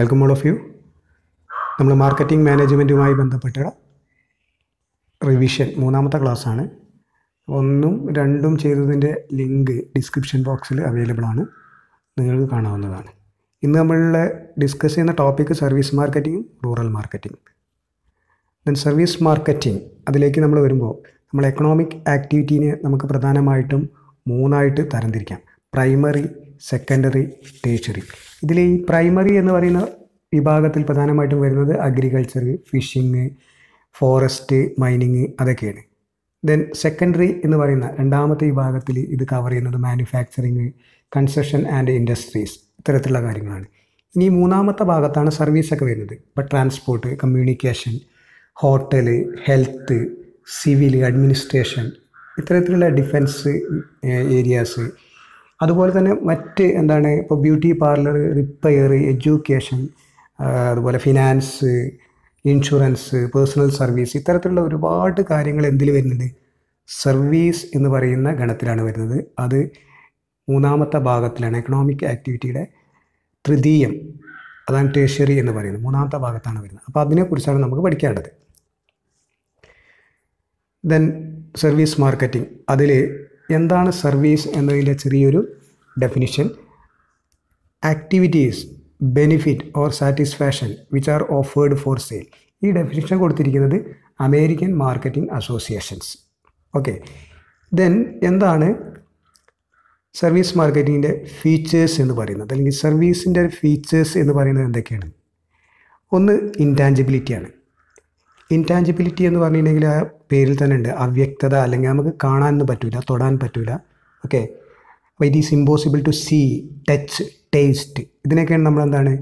Welcome all of you നമ്മൾ marketing മാനേജ്മെൻറ്റുമായി ബന്ധപ്പെട്ട റിവിഷൻ മൂന്നാമത്തെ ക്ലാസ്സാണ് ഒന്നും രണ്ടും ചെയ്തതിൻ്റെ ലിങ്ക് ഡിസ്ക്രിപ്ഷൻ ബോക്സിൽ അവൈലബിൾ ആണ് നിങ്ങൾക്ക് കാണാവുന്നതാണ് ഇന്ന് നമ്മളുടെ ഡിസ്കസ് ചെയ്യുന്ന ടോപ്പിക്ക് സർവീസ് മാർക്കറ്റിംഗും rural marketing then service marketing അതിലേക്ക് നമ്മൾ വരുമ്പോൾ നമ്മൾ എക്കണോമിക് ആക്ടിവിറ്റീനെ നമുക്ക് പ്രധാനമായിട്ടും മൂന്നായിട്ട് തരംതിരിക്കാം പ്രൈമറി സെക്കൻഡറി ടേഷറി ഇതിൽ ഈ പ്രൈമറി എന്ന് പറയുന്ന വിഭാഗത്തിൽ പ്രധാനമായിട്ടും വരുന്നത് അഗ്രികൾച്ചർ ഫിഷിങ് ഫോറസ്റ്റ് മൈനിങ് അതൊക്കെയാണ് ദെൻ സെക്കൻഡറി എന്ന് പറയുന്ന രണ്ടാമത്തെ വിഭാഗത്തിൽ ഇത് കവർ ചെയ്യുന്നത് മാനുഫാക്ചറിങ് കൺസ്ട്രക്ഷൻ ആൻഡ് ഇൻഡസ്ട്രീസ് ഇത്തരത്തിലുള്ള കാര്യങ്ങളാണ് ഇനി മൂന്നാമത്തെ ഭാഗത്താണ് സർവീസൊക്കെ വരുന്നത് ഇപ്പോൾ transport communication hotel health civil administration ഇത്തരത്തിലുള്ള ഡിഫൻസ് ഏരിയാസ് അതുപോലെ തന്നെ മറ്റ് എന്താണ് ഇപ്പോൾ ബ്യൂട്ടി പാർലർ റിപ്പയർ എഡ്യൂക്കേഷൻ അതുപോലെ ഫിനാൻസ് ഇൻഷുറൻസ് പേഴ്സണൽ സർവീസ് ഇത്തരത്തിലുള്ള ഒരുപാട് കാര്യങ്ങൾ എന്തിൽ വരുന്നുണ്ട് സർവീസ് എന്ന് പറയുന്ന ഗണത്തിലാണ് വരുന്നത് അത് മൂന്നാമത്തെ ഭാഗത്തിലാണ് എക്കണോമിക് ആക്ടിവിറ്റിയുടെ തൃതീയം അതാണ് ടേഷ്യറി എന്ന് പറയുന്നത് മൂന്നാമത്തെ ഭാഗത്താണ് വരുന്നത് അപ്പോൾ അതിനെക്കുറിച്ചാണ് നമുക്ക് പഠിക്കേണ്ടത് ദെൻ സർവീസ് മാർക്കറ്റിംഗ് അതിൽ എന്താണ് സർവീസ് എന്നതിൻ്റെ ചെറിയൊരു definition activities benefit or satisfaction which are offered for sale ഈ ഡെഫിനിഷൻ കൊടുത്തിരിക്കുന്നത് American marketing associations okay then എന്താണ് സർവീസ് മാർക്കറ്റിങ്ങിൻ്റെ ഫീച്ചേഴ്സ് എന്ന് പറയുന്നത് അല്ലെങ്കിൽ സർവീസിൻ്റെ ഫീച്ചേഴ്സ് എന്ന് പറയുന്നത് എന്തൊക്കെയാണ് ഒന്ന് ഇൻടാഞ്ചിബിലിറ്റിയാണ് ഇൻടാഞ്ചിബിലിറ്റി എന്ന് പറഞ്ഞിട്ടുണ്ടെങ്കിൽ പേരിൽ തന്നെ ഉണ്ട് അവ്യക്തത അല്ലെങ്കിൽ നമുക്ക് കാണാനൊന്നും പറ്റില്ല തൊടാൻ പറ്റില്ല ഓക്കെ അപ്പോൾ it is impossible to see touch taste ഇതിനൊക്കെയാണ് നമ്മളെന്താണ്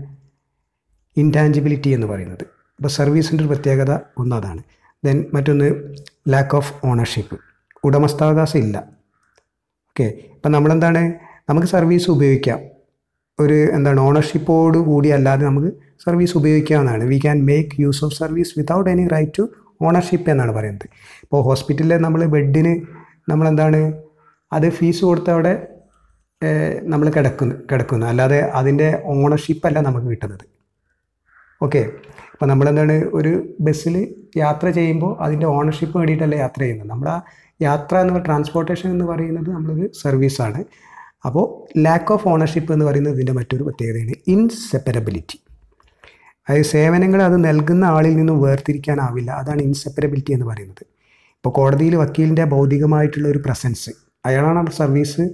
ഇൻടാഞ്ചിബിലിറ്റി എന്ന് പറയുന്നത് അപ്പോൾ സർവീസിൻ്റെ ഒരു പ്രത്യേകത ഒന്നതാണ് ദെൻ മറ്റൊന്ന് ലാക്ക് ഓഫ് ഓണർഷിപ്പ് ഉടമസ്ഥാവകാശം ഇല്ല ഓക്കെ ഇപ്പം നമ്മളെന്താണ് നമുക്ക് സർവീസ് ഉപയോഗിക്കാം ഒരു എന്താണ് ഓണർഷിപ്പോട് കൂടി അല്ലാതെ നമുക്ക് സർവീസ് ഉപയോഗിക്കാവുന്നതാണ് we can make use of service without any right to ownership എന്നാണ് പറയുന്നത് ഇപ്പോൾ ഹോസ്പിറ്റലിൽ നമ്മൾ ബെഡിന് നമ്മളെന്താണ് അത് ഫീസ് കൊടുത്ത് അവിടെ നമ്മൾ കിടക്കുന്നു കിടക്കുന്നു അല്ലാതെ അതിൻ്റെ ഓണർഷിപ്പല്ല നമുക്ക് കിട്ടുന്നത് ഓക്കെ അപ്പോൾ നമ്മളെന്താണ് ഒരു ബസ്സിൽ യാത്ര ചെയ്യുമ്പോൾ അതിൻ്റെ ഓണർഷിപ്പ് വേണ്ടിയിട്ടല്ല യാത്ര ചെയ്യുന്നത് നമ്മൾ ആ യാത്ര എന്ന് ട്രാൻസ്പോർട്ടേഷൻ എന്ന് പറയുന്നത് നമ്മളൊരു സർവീസാണ് അപ്പോൾ ലാക്ക് ഓഫ് ഓണർഷിപ്പ് എന്ന് പറയുന്നത് ഇതിൻ്റെ മറ്റൊരു പ്രത്യേകതയാണ് ഇൻസെപ്പറബിലിറ്റി അതായത് സേവനങ്ങൾ അത് നൽകുന്ന ആളിൽ നിന്ന് വേർതിരിക്കാനാവില്ല അതാണ് ഇൻസെപ്പറബിലിറ്റി എന്ന് പറയുന്നത് ഇപ്പോൾ കോടതിയിൽ വക്കീലിൻ്റെ ഭൗതികമായിട്ടുള്ള ഒരു പ്രസൻസ് അയാളാണ് സർവീസ്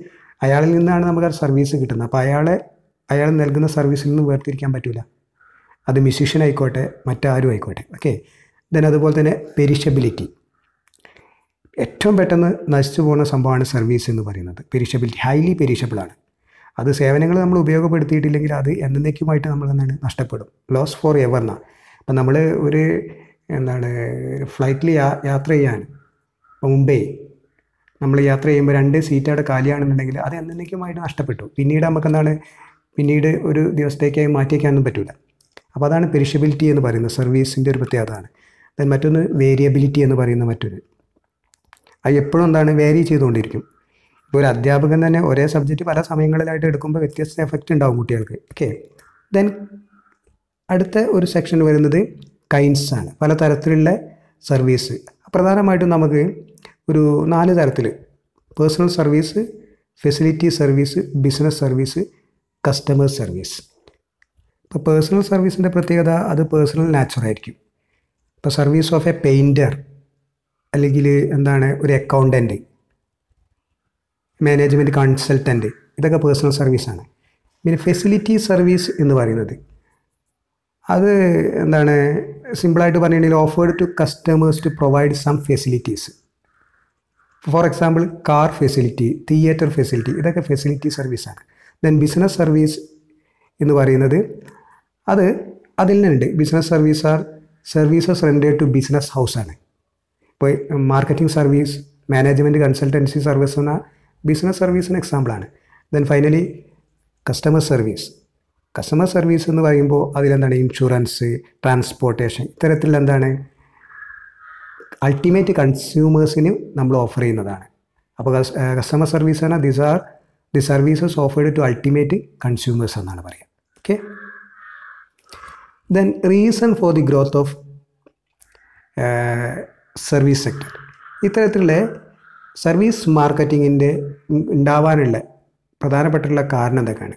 അയാളിൽ നിന്നാണ് നമുക്ക് ആ സർവീസ് കിട്ടുന്നത് അപ്പോൾ അയാളെ അയാൾ നൽകുന്ന സർവീസിൽ നിന്ന് വേർതിരിക്കാൻ പറ്റില്ല അത് മ്യൂസിഷ്യൻ ആയിക്കോട്ടെ മറ്റാരും ആയിക്കോട്ടെ ഓക്കെ ദെൻ അതുപോലെ തന്നെ പെരിഷബിലിറ്റി ഏറ്റവും പെട്ടെന്ന് നശിച്ചു പോകുന്ന സംഭവമാണ് സർവീസ് എന്ന് പറയുന്നത് പെരിഷബിലിറ്റി ഹൈലി പെരിഷബിളാണ് അത് സേവനങ്ങൾ നമ്മൾ ഉപയോഗപ്പെടുത്തിയിട്ടില്ലെങ്കിൽ അത് എന്നേക്കുമായിട്ട് നമ്മൾ എന്താണ് നഷ്ടപ്പെടും ലോസ് ഫോർ എവർ എന്നാണ് അപ്പം നമ്മൾ ഒരു എന്താണ് ഫ്ലൈറ്റിൽ യാത്ര ചെയ്യാൻ ഇപ്പോൾ മുംബൈ നമ്മൾ യാത്ര ചെയ്യുമ്പോൾ രണ്ട് സീറ്റ് കാലിയാണെന്നുണ്ടെങ്കിൽ അത് എന്നേക്കുമായിട്ട് നഷ്ടപ്പെട്ടു പിന്നീട് നമുക്ക് എന്താണ് പിന്നീട് ഒരു ദിവസത്തേക്കായി മാറ്റിയേക്കാനൊന്നും പറ്റില്ല അപ്പോൾ അതാണ് പെരിഷബിലിറ്റി എന്ന് പറയുന്നത് സർവീസിൻ്റെ ഒരു പ്രത്യേകതയാണ് ആണ് ദെൻ മറ്റൊന്ന് വേരിയബിലിറ്റി എന്ന് പറയുന്ന മറ്റൊരു അത് എപ്പോഴും എന്താണ് വേരി ചെയ്തുകൊണ്ടിരിക്കും ഇപ്പോൾ ഒരു അധ്യാപകൻ തന്നെ ഒരേ സബ്ജക്റ്റ് പല സമയങ്ങളിലായിട്ട് എടുക്കുമ്പോൾ വ്യത്യസ്ത എഫക്റ്റ് ഉണ്ടാവും കുട്ടികൾക്ക് ഓക്കെ ദെൻ അടുത്ത ഒരു സെക്ഷൻ വരുന്നത് കൈൻസ് ആണ് പല തരത്തിലുള്ള സർവീസ് പ്രധാനമായിട്ടും നമുക്ക് ഒരു നാല് തരത്തിൽ personal service facility service business service customer service ഇപ്പോൾ പേഴ്സണൽ സർവീസിൻ്റെ പ്രത്യേകത അത് പേഴ്സണൽ നാച്ചുറായിരിക്കും ഇപ്പോൾ സർവീസ് ഓഫ് എ പെയിൻറ്റർ അല്ലെങ്കിൽ എന്താണ് ഒരു അക്കൗണ്ടൻറ്റ് മാനേജ്മെൻറ്റ് കൺസൾട്ടൻറ്റ് ഇതൊക്കെ പേഴ്സണൽ സർവീസാണ് പിന്നെ ഫെസിലിറ്റി സർവീസ് എന്ന് പറയുന്നത് അത് എന്താണ് സിമ്പിളായിട്ട് പറയുകയാണെങ്കിൽ offered to customers to provide some facilities for example car facility theatre facility ഇതൊക്കെ ഫെസിലിറ്റി സർവീസാണ് ദെൻ ബിസിനസ് സർവീസ് എന്ന് പറയുന്നത് അത് അതിൽ നിന്നുണ്ട് business service are services rendered to business ഹൗസാണ് ഇപ്പോൾ marketing service management consultancy service എന്ന ബിസിനസ് സർവീസിന് എക്സാമ്പിളാണ് then finally customer service customer service എന്ന് പറയുമ്പോൾ അതിലെന്താണ് ഇൻഷുറൻസ് ട്രാൻസ്പോർട്ടേഷൻ ഇത്തരത്തിൽ എന്താണ് അൾട്ടിമേറ്റ് കൺസ്യൂമേഴ്സിന് നമ്മൾ ഓഫർ ചെയ്യുന്നതാണ് അപ്പോൾ കസ്റ്റമർ സർവീസ് ആണ് this are the services offered to ultimate consumers എന്നാണ് പറയുക okay then reason for the growth of service sector ഇത്തരത്തിലുള്ള സർവീസ് മാർക്കറ്റിങ്ങിൻ്റെ ഉണ്ടാവാനുള്ള പ്രധാനപ്പെട്ടുള്ള കാരണം എന്തൊക്കെയാണ്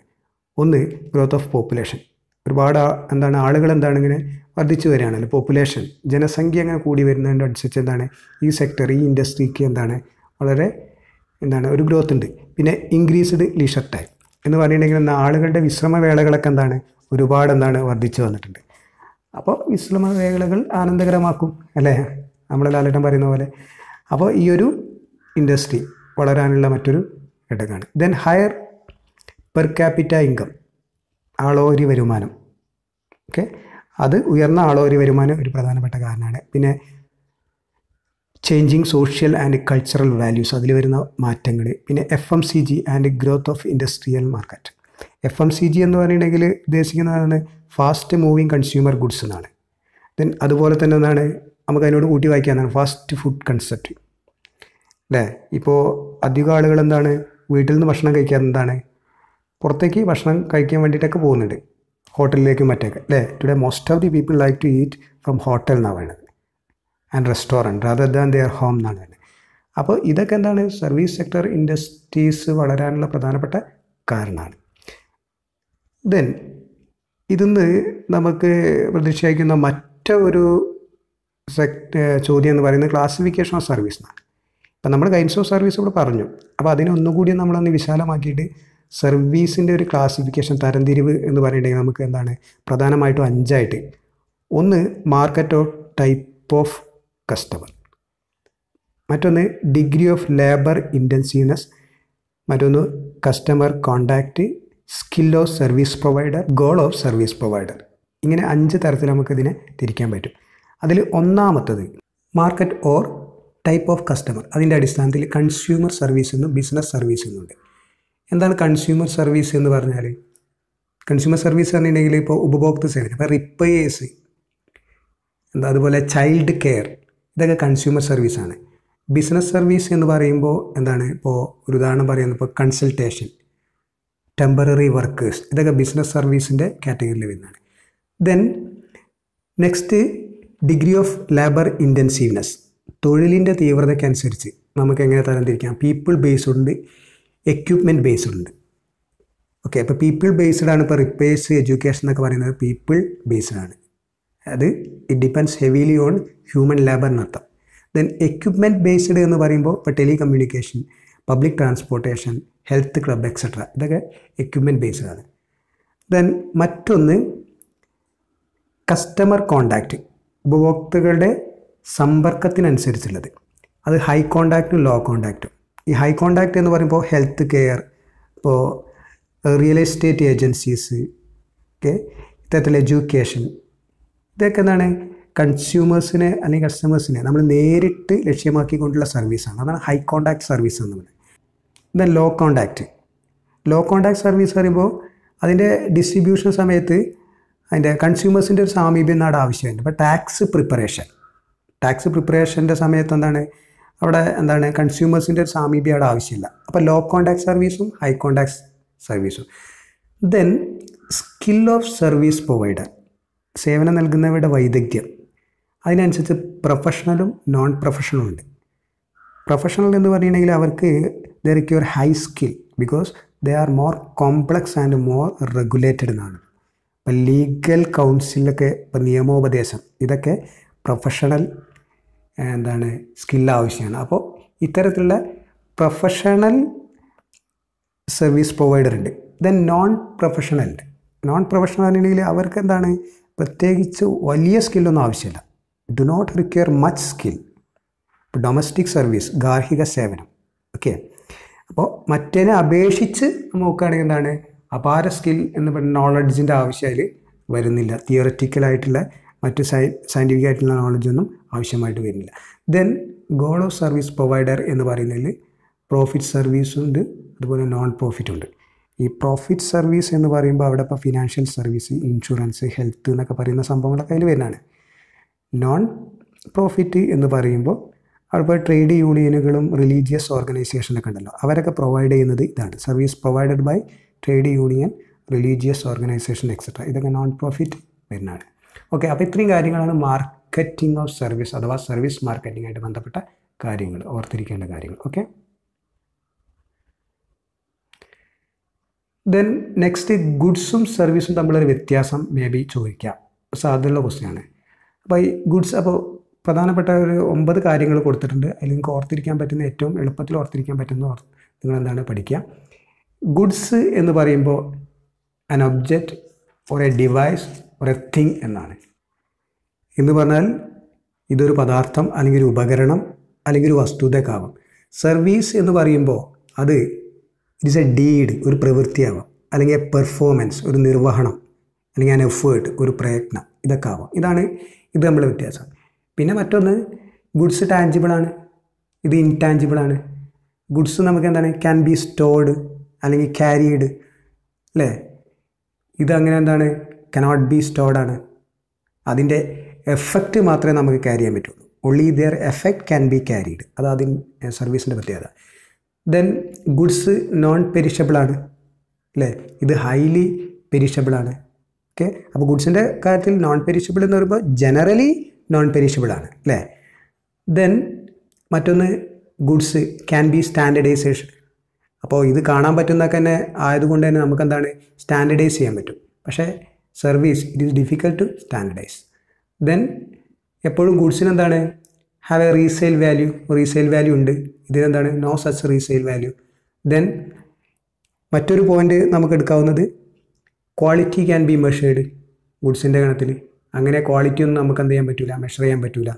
ഒന്ന് ഗ്രോത്ത് ഓഫ് പോപ്പുലേഷൻ ഒരുപാട് എന്താണ് ആളുകൾ എന്താണ് ഇങ്ങനെ വർദ്ധിച്ചു വരികയാണല്ലോ പോപ്പുലേഷൻ ജനസംഖ്യ അങ്ങനെ കൂടി വരുന്നതിനനുസരിച്ച് എന്താണ് ഈ സെക്ടർ ഈ ഇൻഡസ്ട്രിക്ക് എന്താണ് വളരെ എന്താണ് ഒരു ഗ്രോത്ത് ഉണ്ട് പിന്നെ ഇൻക്രീസ്ഡ് ലീഷർ ടൈം എന്ന് പറഞ്ഞിട്ടുണ്ടെങ്കിൽ എന്നാൽ ആളുകളുടെ വിശ്രമവേളകളൊക്കെ എന്താണ് ഒരുപാട് എന്താണ് വർദ്ധിച്ചു വന്നിട്ടുണ്ട് അപ്പോൾ വിശ്രമവേളകൾ ആനന്ദകരമാക്കും അല്ലേ നമ്മളെ ലാലേട്ടൻ പറയുന്ന പോലെ അപ്പോൾ ഈ ഒരു ഇൻഡസ്ട്രി വളരാനുള്ള മറ്റൊരു ഘടകമാണ് then higher per capita income ആളോരി വരുമാനം ഓക്കെ അത് ഉയർന്ന ആളോരി വരുമാനം ഒരു പ്രധാനപ്പെട്ട കാരണമാണ് പിന്നെ changing social and cultural values അതിൽ വരുന്ന മാറ്റങ്ങൾ പിന്നെ F M C G and growth of industrial market F M C G എന്ന് പറയുകയാണെങ്കിൽ ഉദ്ദേശിക്കുന്നതാണ് ഫാസ്റ്റ് മൂവിങ് കൺസ്യൂമർ ഗുഡ്സ് എന്നാണ് ദെൻ അതുപോലെ തന്നെ എന്നാണ് നമുക്ക് അതിനോട് കൂട്ടി വായിക്കാന്നാണ് ഫാസ്റ്റ് ഫുഡ് കൺസെപ്റ്റ് അല്ലേ ഇപ്പോൾ അധികം ആളുകൾ എന്താണ് വീട്ടിൽ നിന്ന് ഭക്ഷണം കഴിക്കാൻ എന്താണ് പുറത്തേക്ക് ഭക്ഷണം കഴിക്കാൻ വേണ്ടിയിട്ടൊക്കെ പോകുന്നുണ്ട് ഹോട്ടലിലേക്കും മറ്റൊക്കെ അല്ലേ today most of the people like to eat from hotel എന്നാണ് പറയുന്നത് and restaurant rather than their home എന്നാണ് പറയുന്നത് അപ്പോൾ ഇതൊക്കെ എന്താണ് സർവീസ് സെക്ടർ ഇൻഡസ്ട്രീസ് വളരാനുള്ള പ്രധാനപ്പെട്ട കാരണമാണ് ദെൻ ഇതിന്ന് നമുക്ക് പ്രതീക്ഷിക്കുന്ന മറ്റൊരു സെക്ട് ചോദ്യം എന്ന് പറയുന്നത് ക്ലാസിഫിക്കേഷൻ ഓഫ് സർവീസ് എന്നാണ് അപ്പം നമ്മൾ ഗൈഡൻസ് ഓഫ് സർവീസ് ഇവിടെ പറഞ്ഞു അപ്പോൾ അതിനെ ഒന്നുകൂടി നമ്മളൊന്ന് വിശാലമാക്കിയിട്ട് സർവീസിൻ്റെ ഒരു ക്ലാസിഫിക്കേഷൻ തരംതിരിവ് എന്ന് പറയുകയാണെങ്കിൽ നമുക്ക് എന്താണ് പ്രധാനമായിട്ടും അഞ്ചായിട്ട് ഒന്ന് market of type of customer മറ്റൊന്ന് ഡിഗ്രി ഓഫ് ലേബർ ഇൻറ്റൻസീവ്നെസ് മറ്റൊന്ന് customer contact skill of service provider goal of service provider ഇങ്ങനെ അഞ്ച് തരത്തിൽ നമുക്കിതിനെ തിരിക്കാൻ പറ്റും അതിൽ ഒന്നാമത്തത് market or type of customer അതിൻ്റെ അടിസ്ഥാനത്തിൽ കൺസ്യൂമർ സർവീസ് എന്നും ബിസിനസ് സർവീസ് എന്നുണ്ട് എന്താണ് കൺസ്യൂമർ സർവീസ് എന്ന് പറഞ്ഞാൽ കൺസ്യൂമർ സർവീസ് പറഞ്ഞിട്ടുണ്ടെങ്കിൽ ഇപ്പോൾ ഉപഭോക്തൃ സേവനം ഇപ്പോൾ റിപ്പയേഴ്സ് എന്താ അതുപോലെ ചൈൽഡ് കെയർ ഇതൊക്കെ കൺസ്യൂമർ സർവീസാണ് ബിസിനസ് സർവീസ് എന്ന് പറയുമ്പോൾ എന്താണ് ഇപ്പോൾ ഒരു ഉദാഹരണം പറയുന്നത് ഇപ്പോൾ കൺസൾട്ടേഷൻ ടെമ്പററി വർക്കേഴ്സ് ഇതൊക്കെ ബിസിനസ് സർവീസിൻ്റെ കാറ്റഗറിയിൽ വരുന്നതാണ് then next degree of labour intensiveness തൊഴിലിൻ്റെ തീവ്രതയ്ക്കനുസരിച്ച് നമുക്ക് എങ്ങനെ തരംതിരിക്കാം പീപ്പിൾ ബേസ്ഡ് ഉണ്ട് എക്യുപ്മെൻറ്റ് ബേസ്ഡ് ഉണ്ട് ഓക്കെ അപ്പോൾ പീപ്പിൾ ബേസ്ഡ് ആണ് ഇപ്പോൾ റിപ്പയേഴ്സ് എഡ്യൂക്കേഷൻ എന്നൊക്കെ പറയുന്നത് പീപ്പിൾ ബേസ്ഡ് ആണ് അത് it depends heavily on human labour എന്നർത്ഥം ദെൻ എക്യുപ്മെൻറ്റ് ബേസ്ഡ് എന്ന് പറയുമ്പോൾ ഇപ്പോൾ telecommunication public transportation health club etcetera ഇതൊക്കെ എക്യുപ്മെൻറ്റ് ബേസ്ഡ് ആണ് ദെൻ മറ്റൊന്ന് കസ്റ്റമർ കോണ്ടാക്റ്റ് ഉപഭോക്താക്കളുടെ സമ്പർക്കത്തിനനുസരിച്ചുള്ളത് അത് ഹൈ കോണ്ടാക്റ്റും ലോ കോണ്ടാക്റ്റും ഈ ഹൈ കോണ്ടാക്റ്റ് എന്ന് പറയുമ്പോൾ ഹെൽത്ത് കെയർ ഇപ്പോൾ റിയൽ എസ്റ്റേറ്റ് ഏജൻസീസ് ഒക്കെ ഇത്തരത്തിൽ എഡ്യൂക്കേഷൻ ഇതൊക്കെ എന്താണ് കൺസ്യൂമേഴ്സിനെ അല്ലെങ്കിൽ കസ്റ്റമേഴ്സിനെ നമ്മൾ നേരിട്ട് ലക്ഷ്യമാക്കിക്കൊണ്ടുള്ള സർവീസാണ് അതാണ് ഹൈ കോണ്ടാക്ട് സർവീസ് എന്ന് പറയുന്നത് then low contact low contact service പറയുമ്പോൾ അതിൻ്റെ ഡിസ്ട്രിബ്യൂഷൻ സമയത്ത് അതിൻ്റെ കൺസ്യൂമേഴ്സിൻ്റെ ഒരു സാമീപ്യം നാട് ആവശ്യമുണ്ട് അപ്പോൾ ടാക്സ് പ്രിപ്പറേഷൻ ടാക്സ് പ്രിപ്പറേഷൻ്റെ സമയത്ത് എന്താണ് അവിടെ എന്താണ് കൺസ്യൂമേഴ്സിൻ്റെ ഒരു സാമീപ്യം അവിടെ ആവശ്യമില്ല അപ്പോൾ ലോ കോൺടാക്ട് സർവീസും ഹൈ കോൺടാക്ട് സർവീസും then skill of service provider സേവനം നൽകുന്നവരുടെ വൈദഗ്ധ്യം അതിനനുസരിച്ച് പ്രൊഫഷണലും നോൺ പ്രൊഫഷണലും ഉണ്ട് പ്രൊഫഷണൽ എന്ന് പറയുകയാണെങ്കിൽ അവർക്ക് they require high skill because they are more complex and more regulated എന്നാണ് ഇപ്പം ലീഗൽ കൗൺസിലൊക്കെ ഇപ്പം നിയമോപദേശം ഇതൊക്കെ പ്രൊഫഷണൽ എന്താണ് സ്കിൽ ആവശ്യമാണ് അപ്പോൾ ഇത്തരത്തിലുള്ള പ്രൊഫഷണൽ സർവീസ് പ്രൊവൈഡർ ഉണ്ട് then non professional non professional ആണെങ്കിൽ അവർക്ക് എന്താണ് പ്രത്യേകിച്ച് വലിയ സ്കില്ലൊന്നും ആവശ്യമില്ല do not require much skill ഇപ്പോൾ ഡൊമസ്റ്റിക് സർവീസ് ഗാർഹിക സേവനം ഓക്കെ അപ്പോൾ മറ്റേനെ അപേക്ഷിച്ച് നോക്കുകയാണെങ്കിൽ എന്താണ് അപാര സ്കിൽ എന്ന് പറഞ്ഞ നോളജിൻ്റെ ആവശ്യമായി വരുന്നില്ല തിയററ്റിക്കലായിട്ടുള്ള മറ്റ് സൈ സയൻറ്റിഫിക് ആയിട്ടുള്ള നോളജൊന്നും ആവശ്യമായിട്ട് വരുന്നില്ല then goal of service provider എന്ന് പറയുന്നതിൽ പ്രോഫിറ്റ് സർവീസ് ഉണ്ട് അതുപോലെ നോൺ പ്രോഫിറ്റ് ഉണ്ട് ഈ പ്രോഫിറ്റ് സർവീസ് എന്ന് പറയുമ്പോൾ അവിടെ ഇപ്പോൾ ഫിനാൻഷ്യൽ സർവീസ് ഇൻഷുറൻസ് ഹെൽത്ത് എന്നൊക്കെ പറയുന്ന സംഭവങ്ങളൊക്കെ അതിൽ വരുന്നതാണ് നോൺ പ്രോഫിറ്റ് എന്ന് പറയുമ്പോൾ അവിടെ ട്രേഡ് യൂണിയനുകളും റിലീജിയസ് ഓർഗനൈസേഷനൊക്കെ ഉണ്ടല്ലോ അവരൊക്കെ പ്രൊവൈഡ് ചെയ്യുന്നത് ഇതാണ് service provided by trade union religious organisation etcetera ഇതൊക്കെ നോൺ പ്രോഫിറ്റ് വരുന്നതാണ് ഓക്കെ അപ്പോൾ ഇത്രയും കാര്യങ്ങളാണ് മാർക്കറ്റിംഗ് ഓഫ് സർവീസ് അഥവാ സർവീസ് മാർക്കറ്റിംഗ് ആയിട്ട് ബന്ധപ്പെട്ട കാര്യങ്ങൾ ഓർത്തിരിക്കേണ്ട കാര്യങ്ങൾ ഓക്കെ ദെൻ നെക്സ്റ്റ് ഗുഡ്സും സർവീസും തമ്മിലൊരു വ്യത്യാസം മേ ബി ചോദിക്കാം സാധ്യതയുള്ള ക്വസ്റ്റ്യനാണ് അപ്പോൾ ഈ ഗുഡ്സ് അപ്പോൾ പ്രധാനപ്പെട്ട ഒരു ഒമ്പത് കാര്യങ്ങൾ കൊടുത്തിട്ടുണ്ട് അതിൽ നിങ്ങൾക്ക് ഓർത്തിരിക്കാൻ പറ്റുന്ന ഏറ്റവും എളുപ്പത്തിൽ ഓർത്തിരിക്കാൻ പറ്റുന്ന നിങ്ങൾ എന്താണ് പഠിക്കുക ഗുഡ്സ് എന്ന് പറയുമ്പോൾ an object or a device breathing എന്നാണ് എന്ന് പറഞ്ഞാൽ ഇതൊരു പദാർത്ഥം അല്ലെങ്കിൽ ഒരു ഉപകരണം അല്ലെങ്കിൽ ഒരു വസ്തുതക്കാവാം സർവീസ് എന്ന് പറയുമ്പോൾ അത് ഇറ്റ് ഇസ് എ ഡീഡ് ഒരു പ്രവൃത്തിയാവാം അല്ലെങ്കിൽ എ പെർഫോമൻസ് ഒരു നിർവഹണം അല്ലെങ്കിൽ ആൻ എഫേർട്ട് ഒരു പ്രയത്നം ഇതൊക്കെ ആവാം ഇതാണ് ഇത് നമ്മളെ വ്യത്യാസം പിന്നെ മറ്റൊന്ന് ഗുഡ്സ് ടാഞ്ചിബിളാണ് ഇത് ഇൻടാഞ്ചിബിളാണ് ഗുഡ്സ് നമുക്ക് എന്താണ് ക്യാൻ ബി സ്റ്റോർഡ് അല്ലെങ്കിൽ ക്യാരീഡ് അല്ലേ ഇത് അങ്ങനെ എന്താണ് കനോട്ട് ബി stored ആണ് അതിൻ്റെ എഫക്റ്റ് മാത്രമേ നമുക്ക് ക്യാരി ചെയ്യാൻ പറ്റുള്ളൂ only their effect can be carried അത് അതിന് സർവീസിൻ്റെ പ്രത്യേകത ദെൻ ഗുഡ്സ് നോൺ പെരിഷബിളാണ് അല്ലേ ഇത് ഹൈലി പെരിഷബിളാണ് ഓക്കെ അപ്പോൾ ഗുഡ്സിൻ്റെ കാര്യത്തിൽ നോൺ പെരിഷബിൾ എന്ന് പറയുമ്പോൾ ജനറലി നോൺ പെരിഷബിളാണ് അല്ലേ ദെൻ മറ്റൊന്ന് ഗുഡ്സ് ക്യാൻ ബി സ്റ്റാൻഡർഡൈസേഷൻ അപ്പോൾ ഇത് കാണാൻ പറ്റുന്നതൊക്കെ തന്നെ ആയതുകൊണ്ട് തന്നെ നമുക്ക് എന്താണ് സ്റ്റാൻഡർഡൈസ് ചെയ്യാൻ പറ്റും പക്ഷേ service it is difficult to standardise then എപ്പോഴും ഗുഡ്സിന് എന്താണ് have a resale value resale value ഉണ്ട് ഇതിനെന്താണ് no such resale value then മറ്റൊരു പോയിൻ്റ് നമുക്ക് എടുക്കാവുന്നത് ക്വാളിറ്റി ക്യാൻ ബി മെഷേഡ് ഗുഡ്സിൻ്റെ ഗണത്തിൽ അങ്ങനെ ക്വാളിറ്റി ഒന്നും നമുക്ക് എന്ത് ചെയ്യാൻ പറ്റൂല മെഷർ ചെയ്യാൻ പറ്റൂല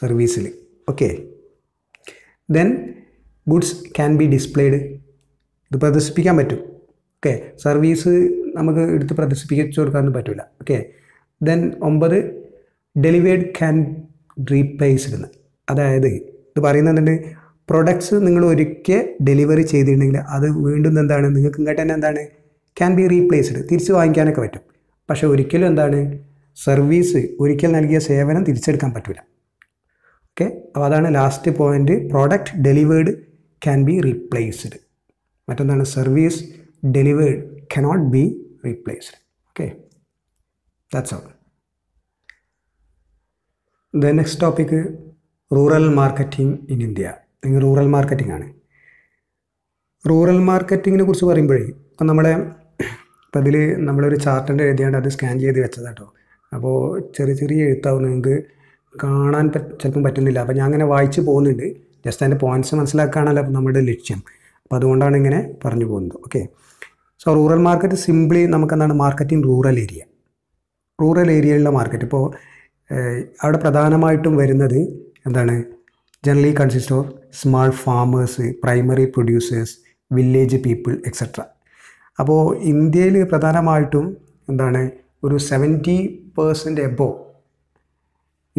സർവീസിൽ okay then goods can be displayed ഇത് പ്രദർശിപ്പിക്കാൻ പറ്റും ഓക്കെ സർവീസ് നമുക്ക് എടുത്ത് പ്രദർശിപ്പിച്ചു കൊടുക്കാനൊന്നും പറ്റില്ല ഓക്കെ ദെൻ ഒമ്പത് ഡെലിവേഡ് ക്യാൻ റീപ്ലേസ്ഡ് എന്ന് അതായത് ഇത് പറയുന്നത് പ്രൊഡക്ട്സ് നിങ്ങൾ ഒരിക്കൽ ഡെലിവറി ചെയ്തിട്ടുണ്ടെങ്കിൽ അത് വീണ്ടും എന്താണ് നിങ്ങൾക്ക് ഇങ്ങോട്ട് തന്നെ എന്താണ് ക്യാൻ ബി റീപ്ലേസ്ഡ് തിരിച്ച് വാങ്ങിക്കാനൊക്കെ പറ്റും പക്ഷേ ഒരിക്കലും എന്താണ് സർവീസ് ഒരിക്കൽ നൽകിയ സേവനം തിരിച്ചെടുക്കാൻ പറ്റില്ല ഓക്കെ അപ്പോൾ അതാണ് last point product delivered can be replaced മറ്റൊന്നാണ് service delivered cannot be replaced. Okay, that's all. The next topic rural marketing in India നിങ്ങൾ റൂറൽ മാർക്കറ്റിംഗ് ആണ് റൂറൽ മാർക്കറ്റിങ്ങിനെ കുറിച്ച് പറയുമ്പോഴേ ഇപ്പം നമ്മുടെ ഇപ്പം അതിൽ നമ്മളൊരു ചാർട്ടിൻ്റെ എഴുതിയാണ്ട് അത് സ്കാൻ ചെയ്ത് വെച്ചതാട്ടോ അപ്പോൾ ചെറിയ ചെറിയ എഴുത്താവും നിങ്ങൾക്ക് കാണാൻ പറ്റ ചിലപ്പം പറ്റുന്നില്ല അപ്പോൾ ഞാൻ അങ്ങനെ വായിച്ച് പോകുന്നുണ്ട് ജസ്റ്റ് അതിൻ്റെ പോയിൻറ്റ്സ് മനസ്സിലാക്കാണല്ലോ നമ്മുടെ ലക്ഷ്യം അപ്പോൾ അതുകൊണ്ടാണ് ഇങ്ങനെ പറഞ്ഞു പോകുന്നത് okay so rural market simply നമുക്ക് എന്താണ് market in rural area rural ഏരിയയിലുള്ള മാർക്കറ്റ് ഇപ്പോൾ അവിടെ പ്രധാനമായിട്ടും വരുന്നത് എന്താണ് generally consist of small farmers primary producers village people etcetera അപ്പോൾ ഇന്ത്യയിൽ പ്രധാനമായിട്ടും എന്താണ് ഒരു സെവൻറ്റി പേഴ്സൻ്റ് എബോ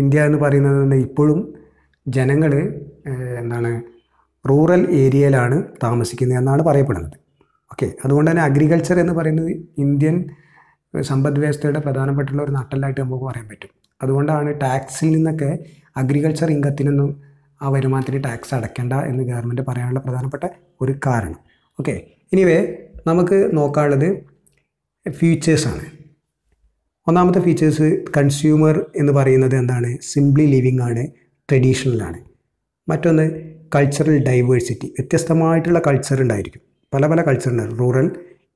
ഇന്ത്യ എന്ന് പറയുന്നത് ഇപ്പോഴും ജനങ്ങൾ എന്താണ് റൂറൽ ഏരിയയിലാണ് താമസിക്കുന്നത് എന്നാണ് പറയപ്പെടുന്നത് ഓക്കെ അതുകൊണ്ട് തന്നെ അഗ്രികൾച്ചർ എന്ന് പറയുന്നത് ഇന്ത്യൻ സമ്പദ് വ്യവസ്ഥയുടെ പ്രധാനപ്പെട്ടുള്ള ഒരു നട്ടലായിട്ട് നമുക്ക് പറയാൻ പറ്റും അതുകൊണ്ടാണ് ടാക്സിൽ നിന്നൊക്കെ അഗ്രികൾച്ചർ ഇൻകത്തിനൊന്നും ആ വരുമാനത്തിന് ടാക്സ് അടയ്ക്കേണ്ട എന്ന് ഗവൺമെൻറ് പറയാനുള്ള പ്രധാനപ്പെട്ട ഒരു കാരണം ഓക്കെ ഇനിവേ നമുക്ക് നോക്കാനുള്ളത് ഫീച്ചേഴ്സാണ് ഒന്നാമത്തെ ഫീച്ചേഴ്സ് കൺസ്യൂമർ എന്ന് പറയുന്നത് എന്താണ് സിംപ്ലി ലിവിങ് ആണ് ട്രഡീഷണലാണ് മറ്റൊന്ന് കൾച്ചറൽ ഡൈവേഴ്സിറ്റി വ്യത്യസ്തമായിട്ടുള്ള കൾച്ചർ ഉണ്ടായിരിക്കും പല പല കൾച്ചർ ഉണ്ടായിരുന്നു റൂറൽ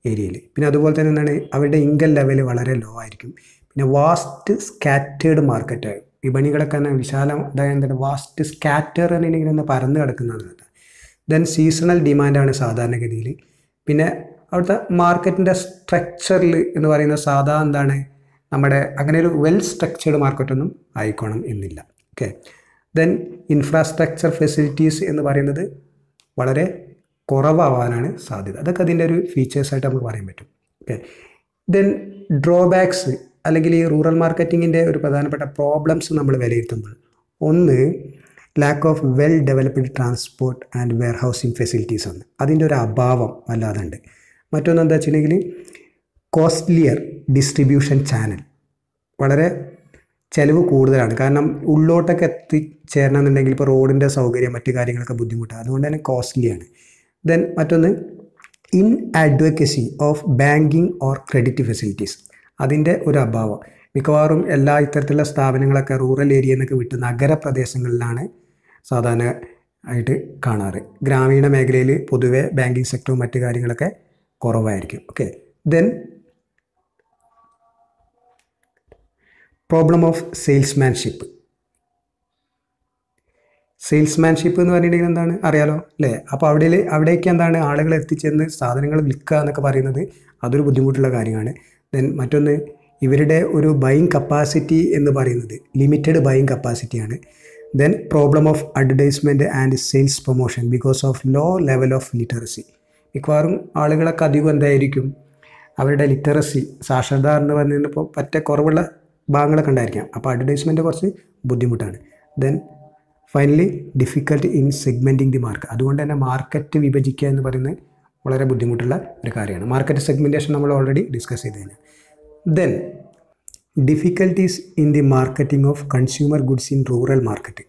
ഏരിയയിൽ പിന്നെ അതുപോലെ തന്നെ എന്താണ് അവരുടെ ഇൻകം ലെവൽ വളരെ ലോ ആയിരിക്കും പിന്നെ വാസ്റ്റ് സ്കാറ്റേഡ് മാർക്കറ്റ് വിപണികളൊക്കെ തന്നെ വിശാലം അതായത് എന്താണ് വാസ്റ്റ് സ്കാറ്റർ എന്നിങ്ങനെ ഒന്ന് പരന്ന് കിടക്കുന്നതാണ് ദെൻ സീസണൽ ഡിമാൻഡാണ് സാധാരണഗതിയിൽ പിന്നെ അവിടുത്തെ മാർക്കറ്റിൻ്റെ സ്ട്രക്ചറിൽ എന്ന് പറയുന്ന സാധാ എന്താണ് നമ്മുടെ അങ്ങനെ ഒരു വെൽ സ്ട്രക്ചേർഡ് മാർക്കറ്റൊന്നും ആയിക്കോണം എന്നില്ല ഓക്കെ ദെൻ ഇൻഫ്രാസ്ട്രക്ചർ ഫെസിലിറ്റീസ് എന്ന് പറയുന്നത് വളരെ കുറവാവാനാണ് സാധ്യത അതൊക്കെ അതിൻ്റെ ഒരു ഫീച്ചേഴ്സായിട്ട് നമുക്ക് പറയാൻ പറ്റും ഓക്കെ ദെൻ ഡ്രോബാക്സ് അല്ലെങ്കിൽ ഈ റൂറൽ മാർക്കറ്റിങ്ങിൻ്റെ ഒരു പ്രധാനപ്പെട്ട പ്രോബ്ലംസ് നമ്മൾ വിലയിരുത്തുമ്പോൾ ഒന്ന് lack of well developed transport and warehousing facilities ആണ് അതിൻ്റെ ഒരു അഭാവം വല്ലാതെ ഉണ്ട് മറ്റൊന്ന് എന്താ വെച്ചിട്ടുണ്ടെങ്കിൽ കോസ്റ്റ്ലിയർ ഡിസ്ട്രിബ്യൂഷൻ ചാനൽ വളരെ ചിലവ് കൂടുതലാണ് കാരണം ഉള്ളോട്ടൊക്കെ എത്തിച്ചേരണമെന്നുണ്ടെങ്കിൽ ഇപ്പോൾ റോഡിൻ്റെ സൗകര്യം മറ്റു കാര്യങ്ങളൊക്കെ ബുദ്ധിമുട്ടാണ് അതുകൊണ്ട് തന്നെ കോസ്റ്റ്ലിയാണ് ദെൻ മറ്റൊന്ന് inadequacy of banking or credit facilities അതിൻ്റെ ഒരു അഭാവം മിക്കവാറും എല്ലാ ഇത്തരത്തിലുള്ള സ്ഥാപനങ്ങളൊക്കെ റൂറൽ ഏരിയ എന്നൊക്കെ വിട്ട് നഗരപ്രദേശങ്ങളിലാണ് സാധാരണ ആയിട്ട് കാണാറ് ഗ്രാമീണ മേഖലയിൽ പൊതുവേ ബാങ്കിങ് സെക്ടറും മറ്റു കാര്യങ്ങളൊക്കെ കുറവായിരിക്കും okay then problem of salesmanship salesmanship എന്ന് പറഞ്ഞിട്ടുണ്ടെങ്കിൽ എന്താണ് അറിയാലോ അല്ലേ അപ്പോൾ അവിടെ അവിടേക്ക് എന്താണ് ആളുകൾ എത്തിച്ചെന്ന് സാധനങ്ങൾ വിൽക്കുക എന്നൊക്കെ പറയുന്നത് അതൊരു ബുദ്ധിമുട്ടുള്ള കാര്യമാണ് ദെൻ മറ്റൊന്ന് ഇവരുടെ ഒരു ബൈങ് കപ്പാസിറ്റി എന്ന് പറയുന്നത് ലിമിറ്റഡ് ബൈങ് കപ്പാസിറ്റിയാണ് then problem of advertisement and sales promotion because of low level of literacy മിക്കവാറും ആളുകളൊക്കെ അധികം എന്തായിരിക്കും അവരുടെ ലിറ്ററസി സാക്ഷരത എന്ന് പറഞ്ഞപ്പോൾ പറ്റ കുറവുള്ള ഭാഗങ്ങളൊക്കെ ഉണ്ടായിരിക്കാം അപ്പോൾ അഡ്വർടൈസ്മെൻറ്റ് കുറച്ച് ബുദ്ധിമുട്ടാണ് then finally difficult in segmenting the market അതുകൊണ്ട് തന്നെ മാർക്കറ്റ് വിഭജിക്കുക എന്ന് പറയുന്നത് വളരെ ബുദ്ധിമുട്ടുള്ള ഒരു കാര്യമാണ് മാർക്കറ്റ് സെഗ്മെൻറ്റേഷൻ നമ്മൾ ഓൾറെഡി ഡിസ്കസ് ചെയ്ത് കഴിഞ്ഞു then difficulties in the marketing of consumer goods in rural market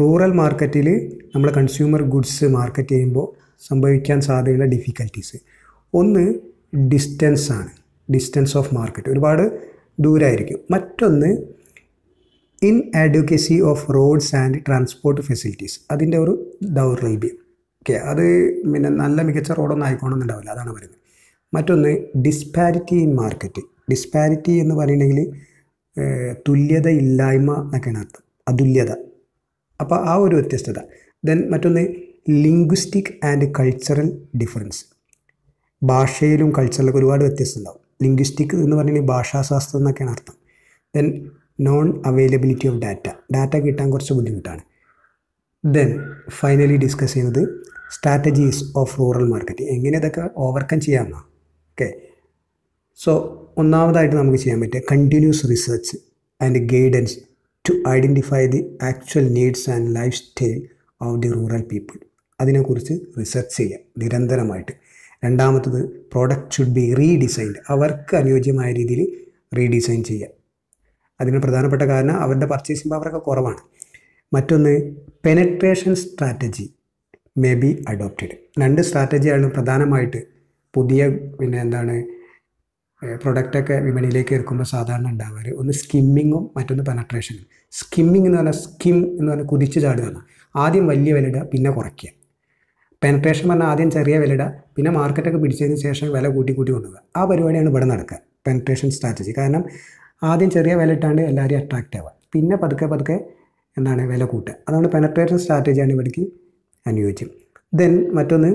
rural മാർക്കറ്റിൽ നമ്മൾ കൺസ്യൂമർ ഗുഡ്സ് മാർക്കറ്റ് ചെയ്യുമ്പോൾ സംഭവിക്കാൻ സാധ്യതയുള്ള ഡിഫിക്കൽട്ടീസ് ഒന്ന് ഡിസ്റ്റൻസ് ആണ് ഡിസ്റ്റൻസ് ഓഫ് മാർക്കറ്റ് ഒരുപാട് ദൂരമായിരിക്കും മറ്റൊന്ന് inadequacy of roads and transport facilities അതിൻ്റെ ഒരു ദൗർലഭ്യം ഓക്കെ അത് പിന്നെ നല്ല മികച്ച റോഡൊന്നും ആയിക്കോണമെന്നുണ്ടാവില്ല അതാണ് പറയുന്നത് മറ്റൊന്ന് ഡിസ്പാരിറ്റി ഇൻ മാർക്കറ്റ് ഡിസ്പാരിറ്റി എന്ന് പറയുന്നെങ്കിൽ തുല്യത ഇല്ലായ്മ എന്നൊക്കെയാണ് അർത്ഥം അതുല്യത അപ്പോൾ ആ ഒരു വ്യത്യസ്തത ദെൻ മറ്റൊന്ന് ലിംഗ്വിസ്റ്റിക് ആൻഡ് കൾച്ചറൽ ഡിഫറൻസ് ഭാഷയിലും കൾച്ചറിലൊക്കെ ഒരുപാട് വ്യത്യസ്തം ഉണ്ടാവും ലിംഗ്വിസ്റ്റിക് എന്ന് പറഞ്ഞാൽ ഭാഷാശാസ്ത്രം എന്നൊക്കെയാണ് അർത്ഥം then non availability of data data കിട്ടാൻ കുറച്ച് ബുദ്ധിമുട്ടാണ് ദെൻ ഫൈനലി ഡിസ്കസ് ചെയ്യുന്നത് സ്ട്രാറ്റജീസ് ഓഫ് റൂറൽ മാർക്കറ്റ് എങ്ങനെ ഇതൊക്കെ ഓവർകം ചെയ്യാമെന്നാണ് ഓക്കെ സോ ഒന്നാമതായിട്ട് നമുക്ക് ചെയ്യാൻ പറ്റിയ continuous research and guidance to identify the actual needs and lifestyle of the rural people അതിനെക്കുറിച്ച് റിസർച്ച് ചെയ്യാം നിരന്തരമായിട്ട് രണ്ടാമത്തത് പ്രോഡക്റ്റ് ഷുഡ് ബി റീഡിസൈൻഡ് അവർക്ക് അനുയോജ്യമായ രീതിയിൽ റീഡിസൈൻ ചെയ്യാം അതിന് പ്രധാനപ്പെട്ട കാരണം അവരുടെ പർച്ചേസിംഗ് പവറൊക്കെ കുറവാണ് മറ്റൊന്ന് penetration strategy may be adopted രണ്ട് സ്ട്രാറ്റജിയാണ് പ്രധാനമായിട്ട് പുതിയ പിന്നെ എന്താണ് പ്രൊഡക്റ്റൊക്കെ വിപണിയിലേക്ക് ഇറക്കുമ്പോൾ സാധാരണ ഉണ്ടാവാറ് ഒന്ന് സ്കിമ്മിങ്ങും മറ്റൊന്ന് പെനട്രേഷനും സ്കിമ്മിങ് എന്ന് പറഞ്ഞാൽ സ്കിം എന്ന് പറഞ്ഞാൽ കുതിച്ചു ചാടുക ആദ്യം വലിയ വിലയിടുക പിന്നെ കുറയ്ക്കുക പെനട്രേഷൻ പറഞ്ഞാൽ ആദ്യം ചെറിയ വിലയിടുക പിന്നെ മാർക്കറ്റൊക്കെ പിടിച്ചതിന് ശേഷം വില കൂട്ടി കൂട്ടി കൊണ്ടുപോകുക ആ പരിപാടിയാണ് ഇവിടെ നടക്കുക പെനട്രേഷൻ സ്ട്രാറ്റജി കാരണം ആദ്യം ചെറിയ വില ഇട്ടാണ്ട് എല്ലാവരും അട്രാക്റ്റ് ആവുക പിന്നെ പതുക്കെ പതുക്കെ എന്താണ് വില കൂട്ടുക അതാണ് പെനട്രേഷൻ സ്ട്രാറ്റജിയാണ് ഇവിടേക്ക് അനുയോജ്യം ദെൻ മറ്റൊന്ന്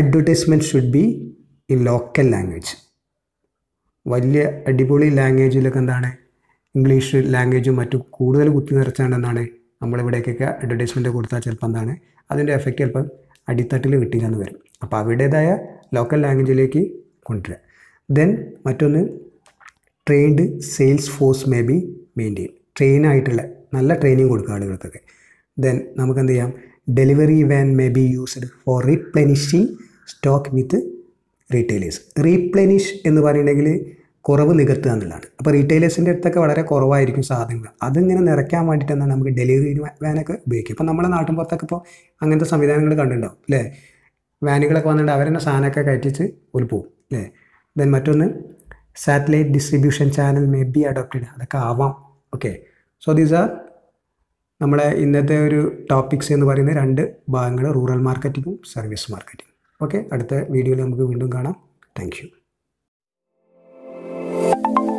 advertisement should be in local language വലിയ അടിപൊളി ലാംഗ്വേജിലൊക്കെ എന്താണ് ഇംഗ്ലീഷ് ലാംഗ്വേജും മറ്റും കൂടുതൽ കുത്തി നിറച്ചാണ് എന്താണ് നമ്മളിവിടേക്കൊക്കെ അഡ്വർടൈസ്മെൻറ്റ് കൊടുത്താൽ ചിലപ്പോൾ എന്താണ് അതിൻ്റെ എഫക്റ്റ് ചിലപ്പം അടിത്തട്ടിൽ കിട്ടിയില്ലെന്ന് വരും അപ്പോൾ അവരുടേതായ ലോക്കൽ ലാംഗ്വേജിലേക്ക് കൊണ്ടുവരിക ദെൻ മറ്റൊന്ന് trained sales force may be maintain train ആയിട്ടുള്ള നല്ല ട്രെയിനിങ് കൊടുക്കുക ആളുകൾക്കൊക്കെ ദെൻ നമുക്ക് എന്ത് ചെയ്യാം delivery van may be used for replenishing stock with retailers replenish എന്ന് പറയുന്നെങ്കിൽ കുറവ് നികത്തുക എന്നുള്ളതാണ് അപ്പോൾ റീറ്റെയിലേഴ്സിൻ്റെ അടുത്തൊക്കെ വളരെ കുറവായിരിക്കും സാധനങ്ങൾ അതിങ്ങനെ നിറയ്ക്കാൻ വേണ്ടിയിട്ട് തന്നെ നമുക്ക് ഡെലിവറി വാനൊക്കെ ഉപയോഗിക്കും ഇപ്പോൾ നമ്മുടെ നാട്ടിൻ പുറത്തൊക്കെ ഇപ്പോൾ അങ്ങനത്തെ സംവിധാനങ്ങൾ കണ്ടിട്ടുണ്ടാവും അല്ലേ വാനുകളൊക്കെ വന്നിട്ട് അവരെന്നെ സാധനമൊക്കെ കയറ്റിച്ച് ഒരു പോവും അല്ലേ ദെൻ മറ്റൊന്ന് satellite distribution channel may be adopted അതൊക്കെ ആവാം ഓക്കെ സോ ദീസ് ആർ നമ്മളെ ഇന്നത്തെ ഒരു ടോപ്പിക്സ് എന്ന് പറയുന്ന രണ്ട് ഭാഗങ്ങൾ റൂറൽ മാർക്കറ്റിങ്ങും സർവീസ് മാർക്കറ്റിംഗ് ഓക്കെ അടുത്ത വീഡിയോയിൽ നമുക്ക് വീണ്ടും കാണാം താങ്ക്